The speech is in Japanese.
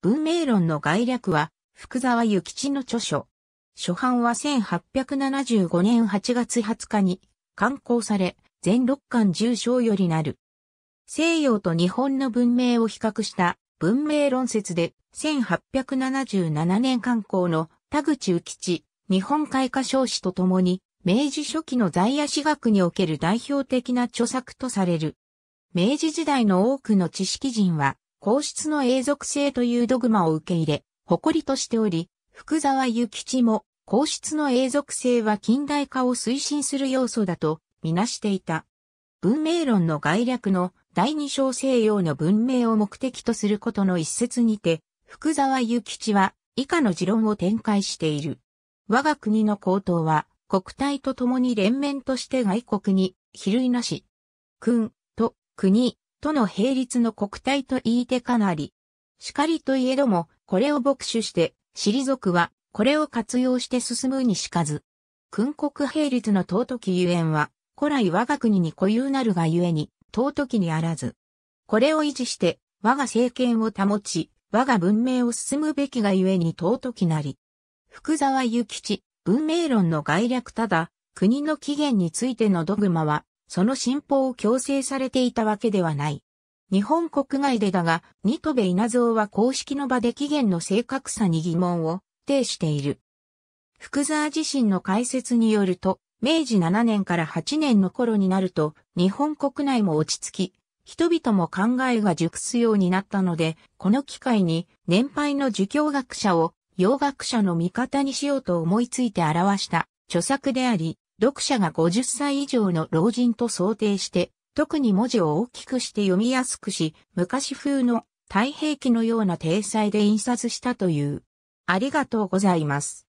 文明論の概略は、福沢諭吉の著書。初版は1875年8月20日に刊行され、全六巻重賞章よりなる。西洋と日本の文明を比較した文明論説で、1877年刊行の田口諭吉、日本開化少子とともに、明治初期の在野史学における代表的な著作とされる。明治時代の多くの知識人は、皇室の永続性というドグマを受け入れ、誇りとしており、福沢諭吉も、皇室の永続性は近代化を推進する要素だと、みなしていた。文明論の概略の第二章西洋の文明を目的とすることの一節にて、福沢諭吉は以下の持論を展開している。我が国の高等は国体と共に連綿として外国に比類なし。君と国との並立の国体と言いてかなり。しかりといえども、これを牧主して、尻族は、これを活用して進むにしかず。訓国並立の尊きゆえんは、古来我が国に固有なるがゆえに、尊きにあらず。これを維持して、我が政権を保ち、我が文明を進むべきがゆえに尊きなり。福沢諭吉、文明論の概略ただ、国の起源についてのドグマは、その信奉を強制されていたわけではない。日本国外でだが、ニトベ稲造は公式の場で起源の正確さに疑問を呈している。福沢自身の解説によると、明治7年から8年の頃になると、日本国内も落ち着き、人々も考えが熟すようになったので、この機会に年配の儒教学者を洋学者の味方にしようと思いついて表した著作であり、読者が50歳以上の老人と想定して、特に文字を大きくして読みやすくし、昔風の太平記のような体裁で印刷したという。ありがとうございます。